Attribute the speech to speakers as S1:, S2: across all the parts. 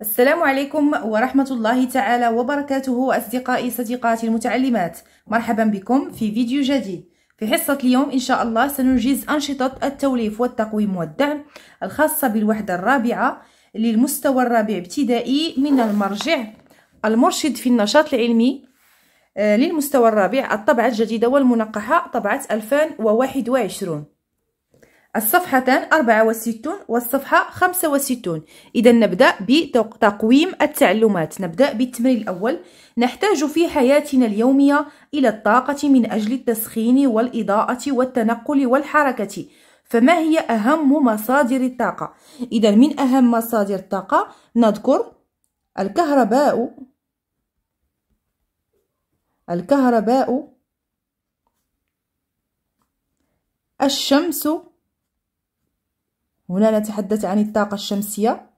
S1: السلام عليكم ورحمة الله تعالى وبركاته أصدقائي صديقاتي المتعلمات مرحبا بكم في فيديو جديد في حصة اليوم إن شاء الله سننجز أنشطة التوليف والتقويم والدعم الخاصة بالوحدة الرابعة للمستوى الرابع ابتدائي من المرجع المرشد في النشاط العلمي آه، للمستوى الرابع الطبعة الجديدة والمنقحة طبعة 2021 الصفحتان 64 والصفحة 65 إذا نبدأ بتقويم التعلمات نبدأ بالتمرين الأول نحتاج في حياتنا اليومية إلى الطاقة من أجل التسخين والإضاءة والتنقل والحركة فما هي أهم مصادر الطاقة؟ إذا من أهم مصادر الطاقة نذكر الكهرباء الكهرباء الشمس هنا نتحدث عن الطاقة الشمسية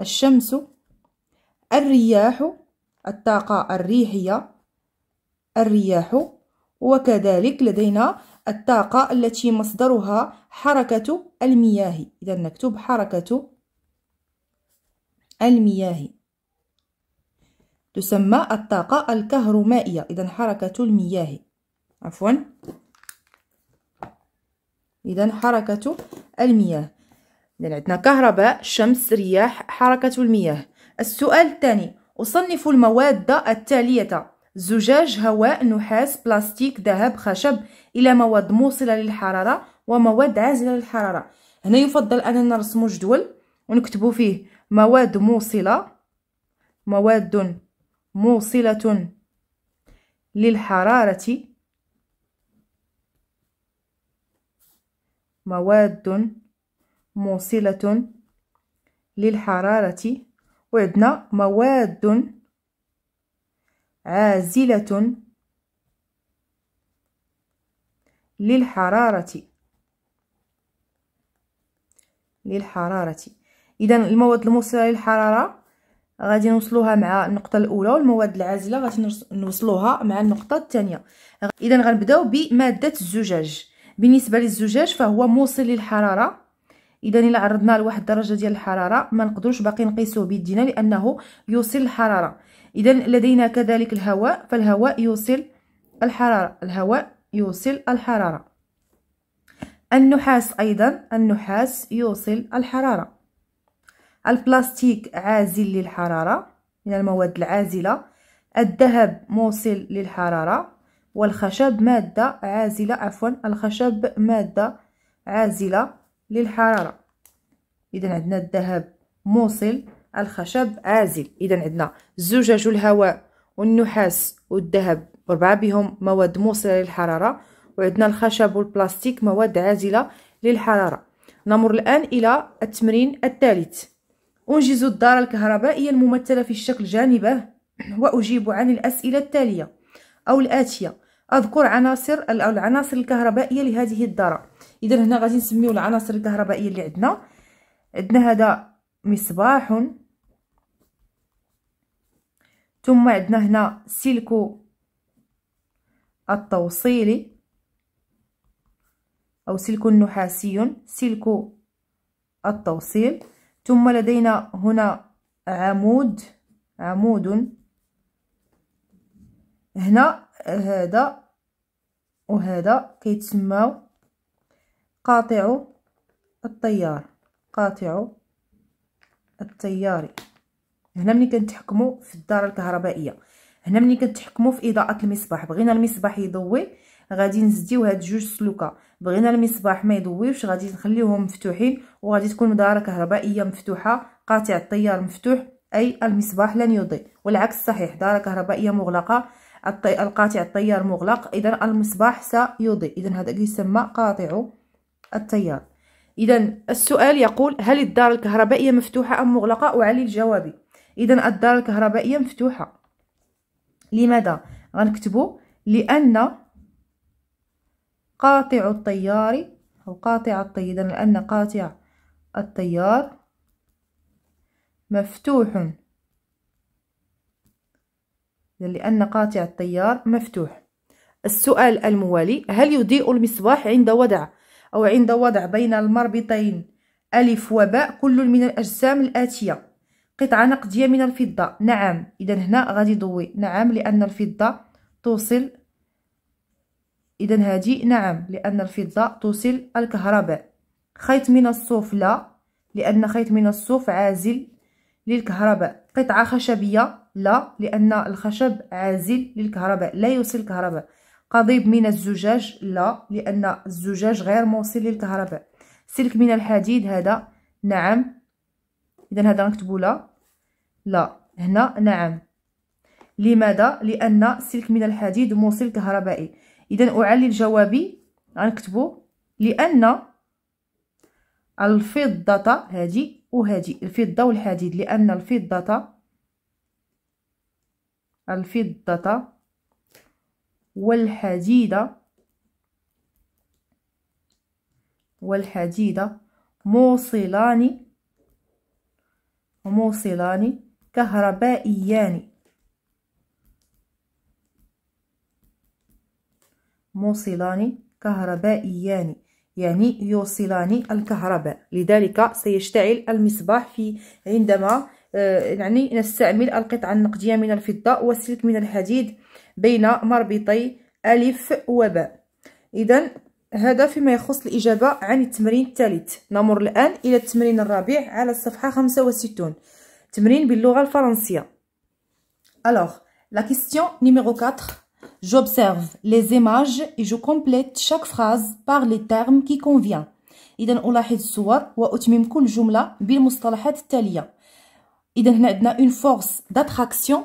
S1: الشمس الرياح الطاقة الريحية الرياح وكذلك لدينا الطاقة التي مصدرها حركة المياه إذا نكتب حركة المياه تسمى الطاقة الكهرومائية إذا حركة المياه عفوا إذا حركة المياه إذا عندنا كهرباء شمس رياح حركة المياه السؤال الثاني أصنف المواد التالية زجاج هواء نحاس بلاستيك ذهب خشب إلى مواد موصلة للحرارة ومواد عازلة للحرارة هنا يفضل أننا نرسم جدول ونكتب فيه مواد موصلة مواد موصلة للحرارة مواد موصلة للحرارة وعندنا مواد عازلة للحرارة للحرارة إذا المواد الموصلة للحرارة غادي نوصلوها مع النقطة الأولى والمواد العازلة غادي نوصلوها مع النقطة الثانية إذا غنبداو بمادة الزجاج بالنسبة للزجاج فهو موصل للحرارة اذا الا عرضناه لواحد الدرجه ديال الحراره ما نقدروش باقي نقيسوه بيدينا لانه يوصل الحراره اذا لدينا كذلك الهواء فالهواء يوصل الحراره الهواء يوصل الحراره النحاس ايضا النحاس يوصل الحراره البلاستيك عازل للحراره من المواد العازله الذهب موصل للحراره والخشب ماده عازله عفوا الخشب ماده عازله للحرارة إذا عندنا الذهب موصل الخشب عازل إذا عندنا الزجاج والهواء والنحاس والذهب أربعة بهم مواد موصلة للحرارة وعندنا الخشب والبلاستيك مواد عازلة للحرارة نمر الآن إلى التمرين الثالث أنجز الدارة الكهربائية الممثلة في الشكل جانبه وأجيب عن الأسئلة التالية أو الآتية أذكر عناصر العناصر الكهربائية لهذه الدارة اذا هنا غادي نسميو العناصر الكهربائيه اللي عندنا عندنا هذا مصباح ثم عندنا هنا سلك التوصيلي او سلك نحاسي سلك التوصيل ثم لدينا هنا عمود عمود هنا هذا وهذا كيتسماو قاطع الطيار قاطع التيار هنا ملي كنتحكموا في الدارة الكهربائية هنا ملي كنتحكموا في إضاءة المصباح بغينا المصباح يضوي غادي نزديو هاد جوج سلوكه بغينا المصباح ما يضويوش غادي نخليوهم مفتوحين وغادي تكون دارة كهربائية مفتوحة قاطع التيار مفتوح أي المصباح لن يضيء والعكس صحيح دارة كهربائية مغلقة القاطع التيار مغلق إذا المصباح سيضيء إذا هذا يسمى قاطع التيار إذا السؤال يقول هل الدار الكهربائية مفتوحة أم مغلقة وعلي الجوابي إذا الدار الكهربائية مفتوحة لماذا غنكتبو لأن قاطع التيار أو قاطع التيار إذا لأن قاطع التيار مفتوح لأن قاطع التيار مفتوح السؤال الموالي هل يضيء المصباح عند وضع أو عند وضع بين المربطين ألف وباء كل من الأجسام الآتية قطعة نقدية من الفضة نعم إذا هنا غادي ضوي نعم لأن الفضة توصل إذا هذه نعم لأن الفضة توصل الكهرباء خيط من الصوف لا لأن خيط من الصوف عازل للكهرباء قطعة خشبية لا لأن الخشب عازل للكهرباء لا يوصل الكهرباء قضيب من الزجاج لا لان الزجاج غير موصل للكهرباء سلك من الحديد هذا نعم اذا هذا نكتبوا لا لا هنا نعم لماذا لان سلك من الحديد موصل كهربائي اذا اعلل جوابي غنكتبوا لان الفضه هذه وهذه الفضه والحديد لان الفضه الفضه والحديدة والحديدة موصلان موصلان كهربائيان موصلان كهربائيان يعني يوصلان الكهرباء لذلك سيشتعل المصباح في عندما آه، يعني نستعمل القطعة النقدية من الفضة والسلك من الحديد بين مربطي ألف وباء إذا هذا فيما يخص الإجابة عن التمرين الثالث نمر الآن إلى التمرين الرابع على الصفحة 65 تمرين باللغة الفرنسية Alors, la question numéro 4. J'observe les images et je complète chaque phrase par les termes qui convient. إذا ألاحظ الصور وأتمم كل جملة بالمصطلحات التالية. إذا هنا عندنا une force d'attraction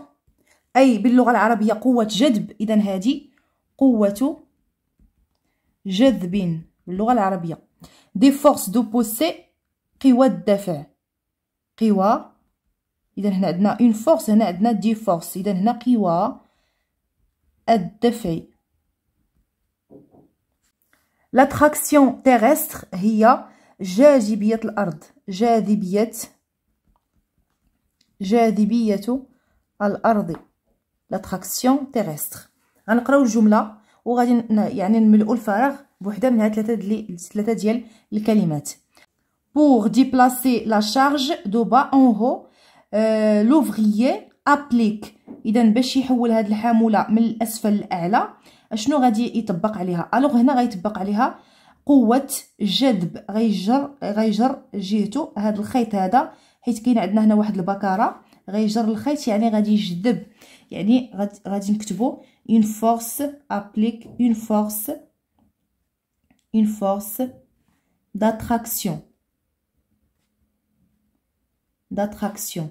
S1: أي باللغة العربية قوة جذب إذا هذه قوة جذب باللغة العربية دي فورس دو بوسي قوى الدفع قوى إذا هنا عندنا اون فورس هنا عندنا دي فورس إذا هنا قوى الدفع لاتراكسيون تيرستر هي جاذبية الأرض جاذبية جاذبية الأرض لاتراكسيون تيريستر غنقراو الجمله وغادي يعني نملؤوا الفراغ بوحده من هاد ثلاثه دلي... ثلاثه ديال الكلمات pour déplacer la charge de bas en haut euh, l'ouvrier applique اذا باش يحول هاد الحاموله من الاسفل للاعلى اشنو غادي يطبق عليها الوغ هنا غيطبق عليها قوه جذب غيجر غيجر جهته هاد الخيط هذا حيت كاين عندنا هنا واحد البكاره غيجر الخيط يعني غادي يجذب يعني غادي نكتبو اون فورس ابليك اون فورس اون فورس داتراكسيون داتراكسيون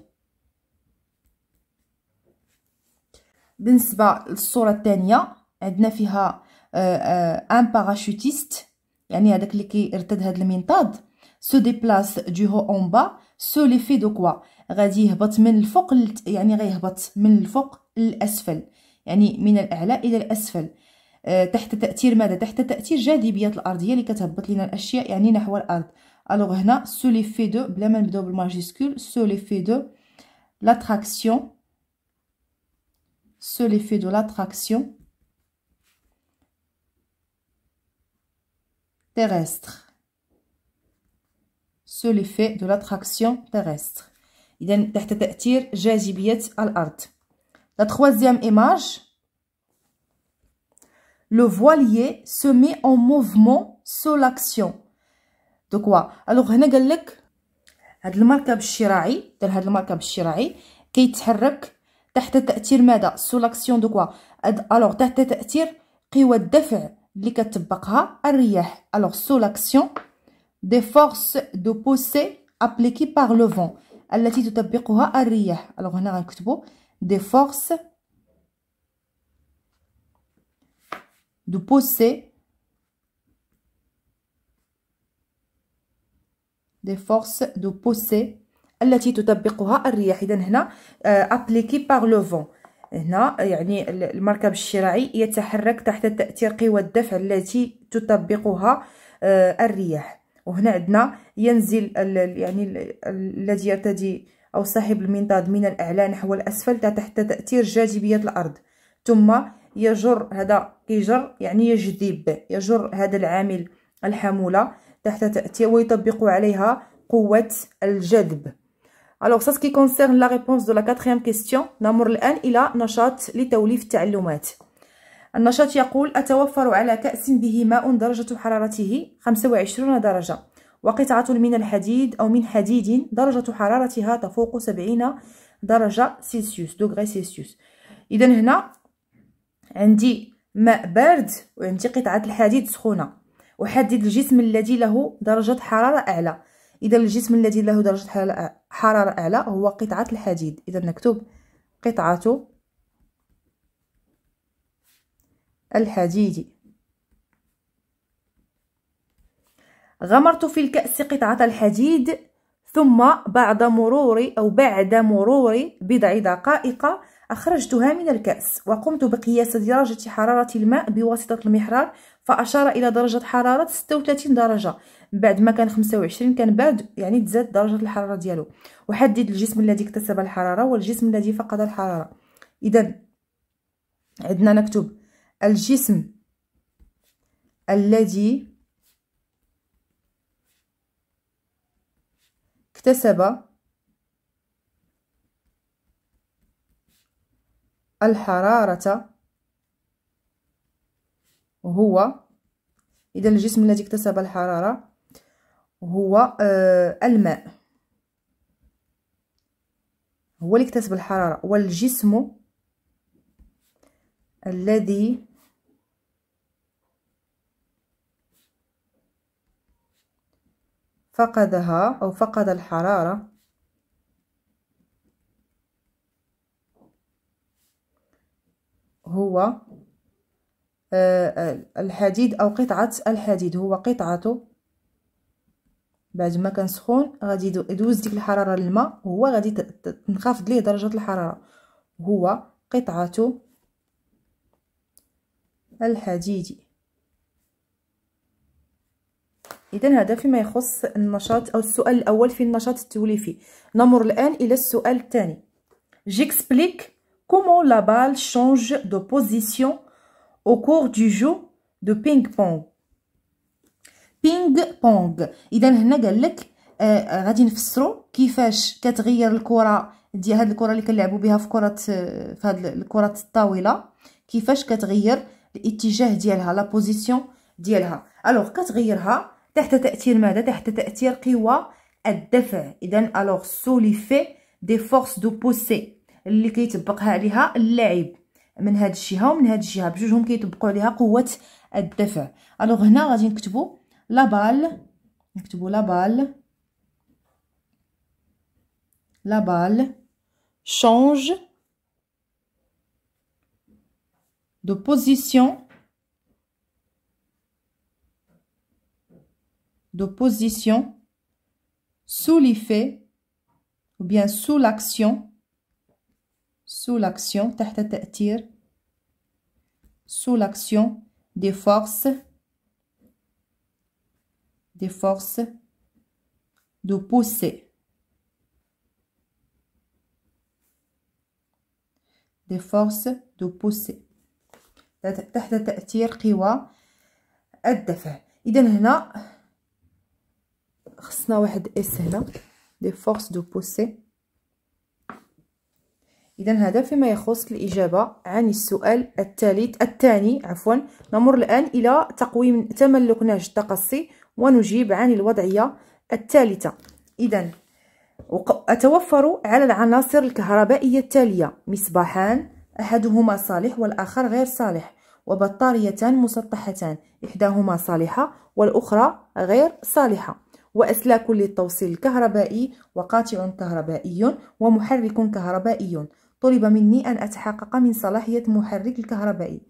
S1: بالنسبه للصوره الثانيه عندنا فيها ان آه، باراشوتيست آه، يعني هذاك اللي كيرتد هذا المنطاد سو se دو هو اون با سو لي في دو كوا غادي يهبط من الفوق يعني غيهبط من الفوق للاسفل يعني من الاعلى الى الاسفل أه تحت تاثير ماذا تحت تاثير جاذبيه الارضيه اللي كتهبط لنا الاشياء يعني نحو الارض الوغ هنا سوليفي دو بلا ما نبداو بالماجيسكول سوليفي دو لاتراكسيون سوليفي دو لاتراكسيون terrestre. C'est l'effet de l'attraction terrestre. La troisième image. Le voilier se met en mouvement sous l'action. de quoi? Alors, هنا قال لك هاد المركب الشراعي دار هاد المركب الشراعي كيتحرك تحت تاثير ماذا تحت تاثير appliquées par le vent التي تطبقها الرياح الوغ هنا غنكتبو دي فورس دو بوسي دي فورس دو بوسي التي تطبقها الرياح اذا هنا ابليكي باغ لو فون هنا يعني المركب الشراعي يتحرك تحت تاثير قوى الدفع التي تطبقها آه، الرياح وهنا عندنا ينزل يعني الذي يرتدي أو صاحب المنطاد من الأعلى نحو الأسفل تحت تأثير جاذبية الأرض ثم يجر هذا كيجر يعني يجذب يجر هذا العامل الحمولة تحت تأثير ويطبق عليها قوة الجذب Alors ça ce qui concerne la réponse de la quatrième question, نمر الآن إلى نشاط لتوليف التعلمات. النشاط يقول أتوفر على كأس به ماء درجة حرارته 25 درجة وقطعة من الحديد أو من حديد درجة حرارتها تفوق 70 درجة سيلسيوس دوغري سيلسيوس إذا هنا عندي ماء بارد وعندي قطعة الحديد سخونة أحدد الجسم الذي له درجة حرارة أعلى إذا الجسم الذي له درجة حرارة أعلى هو قطعة الحديد إذا نكتب قطعة الحديد غمرت في الكأس قطعة الحديد ثم بعد مرور أو بعد مرور بضع دقائق أخرجتها من الكأس وقمت بقياس درجة حرارة الماء بواسطة المحرار فأشار إلى درجة حرارة 36 درجة بعد ما كان 25 كان بعد يعني تزاد درجة الحرارة ديالو وحدد الجسم الذي اكتسب الحرارة والجسم الذي فقد الحرارة إذا عندنا نكتب الجسم الذي اكتسب الحرارة هو إذا الجسم الذي اكتسب الحرارة هو آه، الماء هو اللي اكتسب الحرارة والجسم الذي فقدها أو فقد الحرارة هو آه، آه، الحديد أو قطعة الحديد هو قطعته بعد ما كان سخون غادي يدوز ديك الحراره للماء هو غادي تنخفض ليه درجه الحراره هو قطعه الحديدي اذا هذا فيما يخص النشاط او السؤال الاول في النشاط التوليفي نمر الان الى السؤال الثاني جيكسبليك كومون لابال balle دو de او كور دو جو دو de ping-pong ping اذا هنا قال لك آه غادي نفسرو كيفاش كتغير الكره ديال هاد الكره اللي كنلعبوا بها في كره في هاد الكره الطاوله كيفاش كتغير الاتجاه ديالها لا بوزيسيون ديالها الوغ كتغيرها تحت تأثير ماذا تحت تأثير قوى الدفع إذا ألوغ سو في دي فورس دو بوسي اللي كيطبقها عليها اللاعب من هاد الجهة ومن هاد الجهة بجوجهم كيطبقوا عليها قوة الدفع ألوغ هنا غادي نكتبو لا بال نكتبو لا بال لا بال شونج دو بوزيسيون de position sous l'effet ou bien sous l'action sous l'action sous l'action des forces des forces de pousser des forces de pousser تحت تأثير قوى الدفع هنا خصنا واحد اس هنا دي فورس دو بوسي اذا هذا فيما يخص الاجابه عن السؤال الثالث الثاني عفوا نمر الان الى تقويم تملك نهج التقصي ونجيب عن الوضعيه الثالثه اذا اتوفر على العناصر الكهربائيه التاليه مصباحان احدهما صالح والاخر غير صالح وبطاريتان مسطحتان إحداهما صالحة والأخرى غير صالحة وأسلاك للتوصيل الكهربائي وقاطع كهربائي ومحرك كهربائي طلب مني أن أتحقق من صلاحية محرك الكهربائي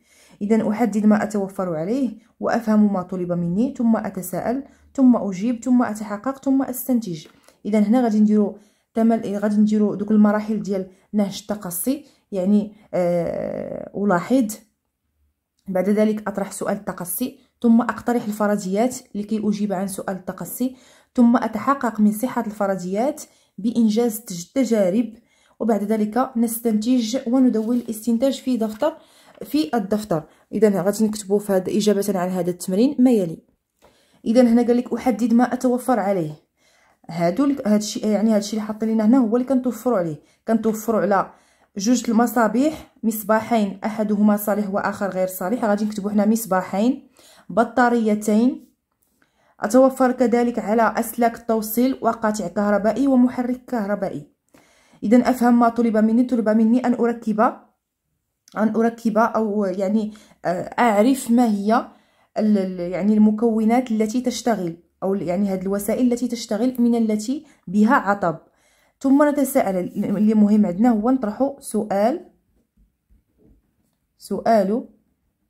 S1: إذا أحدد ما أتوفر عليه وأفهم ما طلب مني ثم أتساءل ثم أجيب ثم أتحقق ثم أستنتج إذا هنا غادي نديرو تمل إيه، غادي نديرو دوك المراحل ديال نهج التقصي يعني آه، ألاحظ بعد ذلك أطرح سؤال التقصي ثم أقترح الفرضيات لكي أجيب عن سؤال التقصي ثم أتحقق من صحة الفرضيات بإنجاز التجارب وبعد ذلك نستنتج وندون الاستنتاج في دفتر في الدفتر اذا غادي نكتبوا في هذا اجابه عن هذا التمرين ما يلي اذا هنا قال لك احدد ما اتوفر عليه هادو هذا الشيء يعني هذا الشيء اللي حاطين هنا هو اللي كنتوفروا عليه كنتوفروا على جوج المصابيح مصباحين احدهما صالح واخر غير صالح غادي نكتبوا حنا مصباحين بطاريتين أتوفر كذلك على أسلاك التوصيل وقاطع كهربائي ومحرك كهربائي إذا أفهم ما طلب مني طلب مني أن أركب أن أركب أو يعني آه، أعرف ما هي يعني المكونات التي تشتغل أو يعني هذه الوسائل التي تشتغل من التي بها عطب ثم نتساءل اللي مهم عندنا هو نطرح سؤال سؤال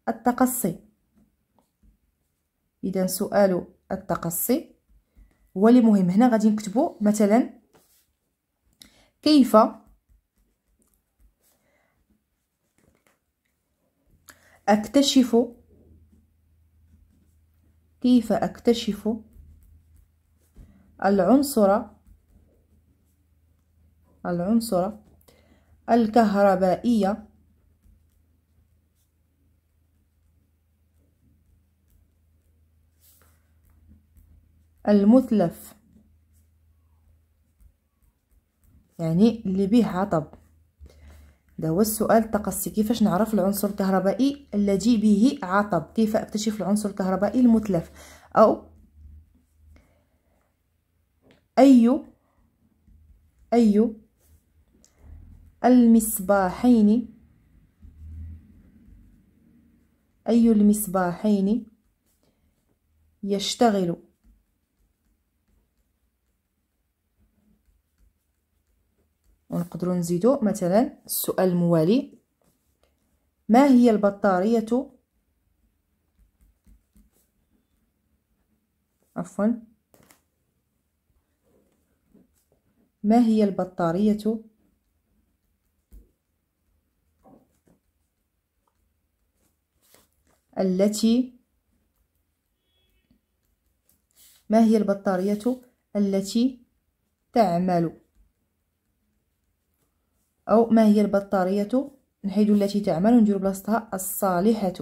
S1: التقصي اذا سؤال التقصي هو اللي مهم هنا غادي نكتبوا مثلا كيف اكتشف كيف اكتشف العنصر العنصر الكهربائيه المثلث يعني اللي به عطب ده هو السؤال التقصي كيفاش نعرف العنصر الكهربائي الذي به عطب كيف اكتشف العنصر الكهربائي المتلف او اي اي المصباحين اي المصباحين يشتغل ونقدروا نزيدو مثلا السؤال الموالي ما هي البطارية عفوا ما هي البطارية التي ما هي البطارية التي تعمل أو ما هي البطارية نحيد التي تعمل ونديرو بلاصتها الصالحة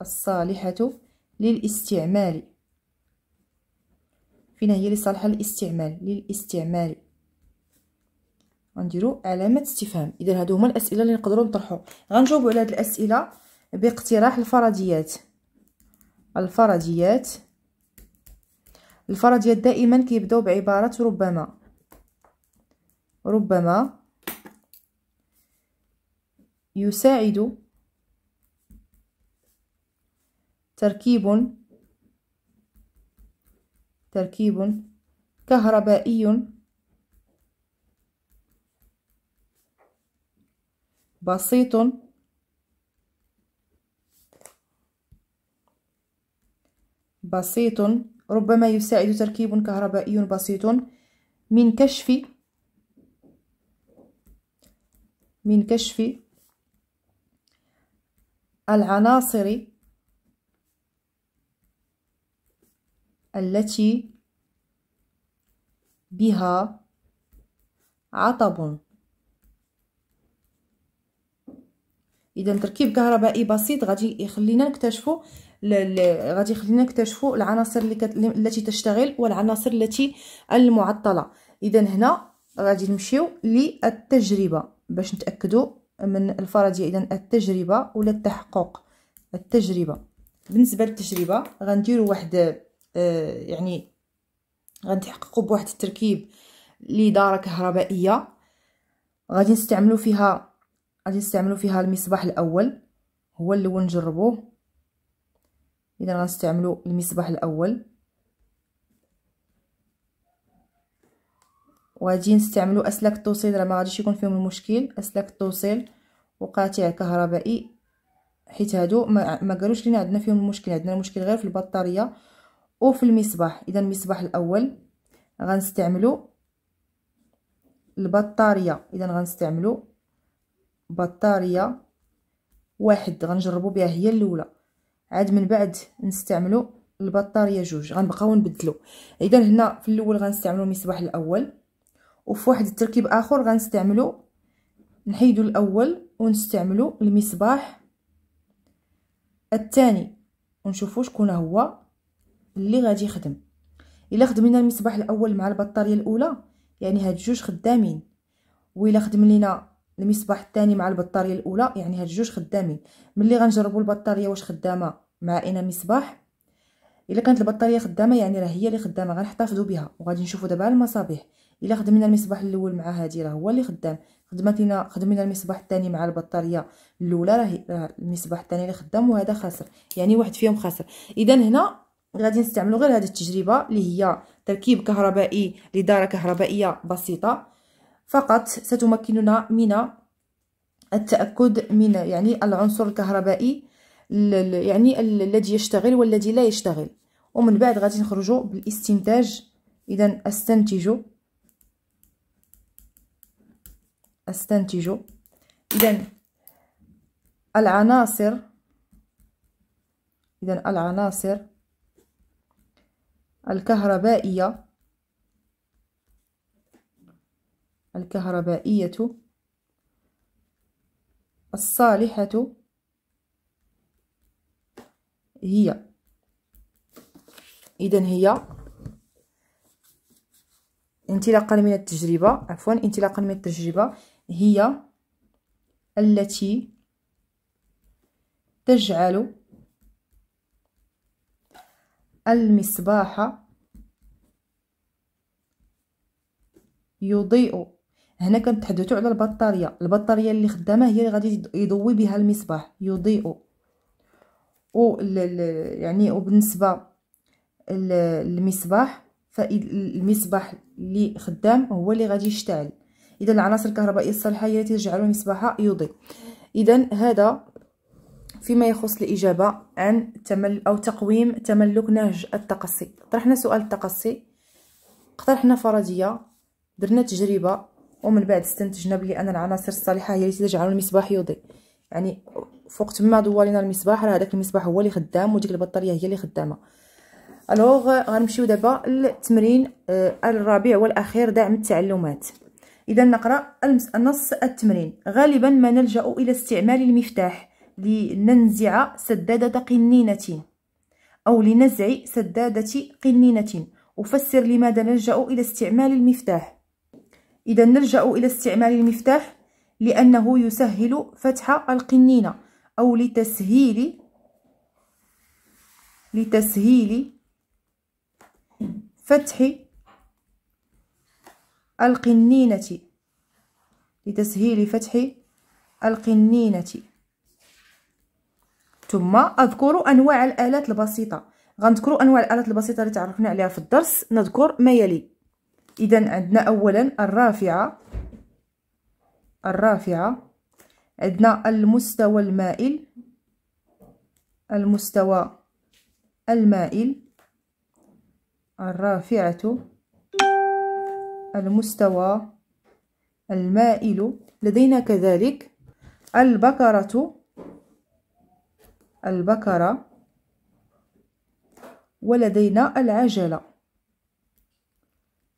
S1: الصالحة للاستعمال فينا هي اللي صالحة للاستعمال للاستعمال غنديرو علامة استفهام إذا هادو هما الأسئلة اللي نقدرو نطرحو غنجاوبو على هاد الأسئلة باقتراح الفرضيات الفرضيات الفرضيات دائما كيبداو بعبارة ربما ربما يساعد تركيب تركيب كهربائي بسيط بسيط ربما يساعد تركيب كهربائي بسيط من كشف من كشف العناصر التي بها عطب اذا تركيب كهربائي بسيط غادي يخلينا نكتشفوا غادي يخلينا نكتشفوا العناصر كت... التي تشتغل والعناصر التي المعطله اذا هنا غادي نمشيو للتجربه باش نتاكدوا من الفرض اذا التجربه ولا التحقق التجربه بالنسبه للتجربه غنديروا واحد آه يعني غنتحققوا بواحد التركيب لداره كهربائيه غادي نستعملوا فيها غادي نستعملوا فيها المصباح الاول هو الاول نجربوه اذا غنستعملوا المصباح الاول وغادي نستعملوا اسلاك التوصيل راه ما غاديش يكون فيهم المشكل اسلاك التوصيل وقاطع كهربائي حيت هادو ما, قالوش لينا عندنا فيهم المشكل عندنا المشكل غير في البطاريه وفي المصباح اذا المصباح الاول غنستعملوا البطاريه اذا غنستعملوا بطاريه واحد غنجربوا بها هي الاولى عاد من بعد نستعملوا البطاريه جوج غنبقاو نبدلو اذا هنا في الاول غنستعملوا المصباح الاول وفي واحد التركيب اخر غنستعملو نحيدو الاول ونستعملو المصباح الثاني ونشوفو شكون هو اللي غادي يخدم الا خدمنا المصباح الاول مع البطاريه الاولى يعني هاد جوج خدامين والا خدم لينا المصباح الثاني مع البطاريه الاولى يعني هاد جوج خدامين ملي غنجربو البطاريه واش خدامه مع انا مصباح الا كانت البطاريه خدامه يعني راه هي اللي خدامه غنحتفظوا بها وغادي نشوفوا دابا المصابيح الا خدمنا المصباح الاول مع هادي راه هو اللي خدام خدمت لينا خدمنا المصباح الثاني مع البطاريه الاولى راه المصباح الثاني اللي خدام وهذا خاسر يعني واحد فيهم خاسر اذا هنا غادي نستعملوا غير هذه التجربه اللي هي تركيب كهربائي لداره كهربائيه بسيطه فقط ستمكننا من التاكد من يعني العنصر الكهربائي يعني الذي يشتغل والذي لا يشتغل ومن بعد غادي نخرجوا بالاستنتاج اذا استنتجوا استنتج إذا العناصر إذا العناصر الكهربائية الكهربائية الصالحة هي إذا هي انطلاقا من التجربة عفوا انطلاقا من التجربة هي التي تجعل المصباح يضيء هنا كنتحدثوا على البطاريه البطاريه اللي خدامه هي اللي غادي يضوي بها المصباح يضيء و يعني وبالنسبه للمصباح فالمصباح اللي خدام هو اللي غادي يشتعل إذا العناصر الكهربائية الصالحة تجعل المصباح يضيء إذا هذا فيما يخص الإجابة عن تمل أو تقويم تملك نهج التقصي طرحنا سؤال التقصي اقترحنا فرضية درنا تجربة ومن بعد استنتجنا بلي أن العناصر الصالحة هي التي تجعل المصباح يضيء يعني فوق تما دوالينا المصباح راه هذاك المصباح هو اللي خدام وديك البطارية هي اللي خدامة الوغ غنمشيو دابا للتمرين آه، الرابع والأخير دعم التعلمات إذا نقرأ النص التمرين غالبا ما نلجأ إلى استعمال المفتاح لننزع سدادة قنينة أو لنزع سدادة قنينة أفسر لماذا نلجأ إلى استعمال المفتاح إذا نلجأ إلى استعمال المفتاح لأنه يسهل فتح القنينة أو لتسهيل لتسهيل فتح القنينة لتسهيل فتح القنينة ثم أذكر أنواع الآلات البسيطة غنذكر أنواع الآلات البسيطة اللي تعرفنا عليها في الدرس نذكر ما يلي إذا عندنا أولا الرافعة الرافعة عندنا المستوى المائل المستوى المائل الرافعة المستوى المائل لدينا كذلك البكرة البكرة ولدينا العجلة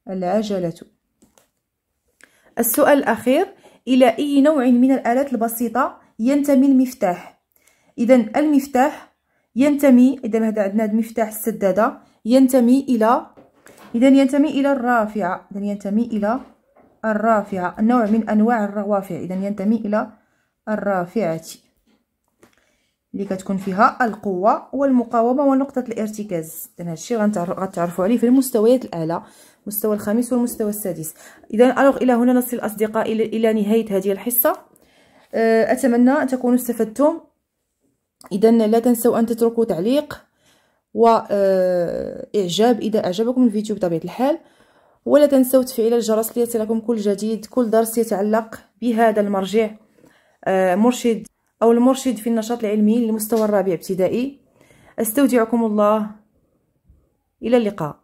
S1: العجلة السؤال الأخير إلى أي نوع من الآلات البسيطة ينتمي المفتاح إذا المفتاح ينتمي إذا هذا عندنا مفتاح السدادة ينتمي إلى إذا ينتمي إلى الرافعة إذا ينتمي إلى الرافعة نوع من أنواع الروافع إذا ينتمي إلى الرافعة اللي كتكون فيها القوة والمقاومة ونقطة الارتكاز إذا هادشي غتعرفوا عليه في المستويات الأعلى المستوى الخامس والمستوى السادس إذا ألوغ إلى هنا نصل الأصدقاء إلى نهاية هذه الحصة أه، أتمنى أن تكونوا استفدتم إذا لا تنسوا أن تتركوا تعليق واعجاب آه، اذا اعجبكم الفيديو بطبيعه الحال ولا تنسوا تفعيل الجرس ليصلكم كل جديد كل درس يتعلق بهذا المرجع آه، مرشد او المرشد في النشاط العلمي للمستوى الرابع ابتدائي استودعكم الله الى اللقاء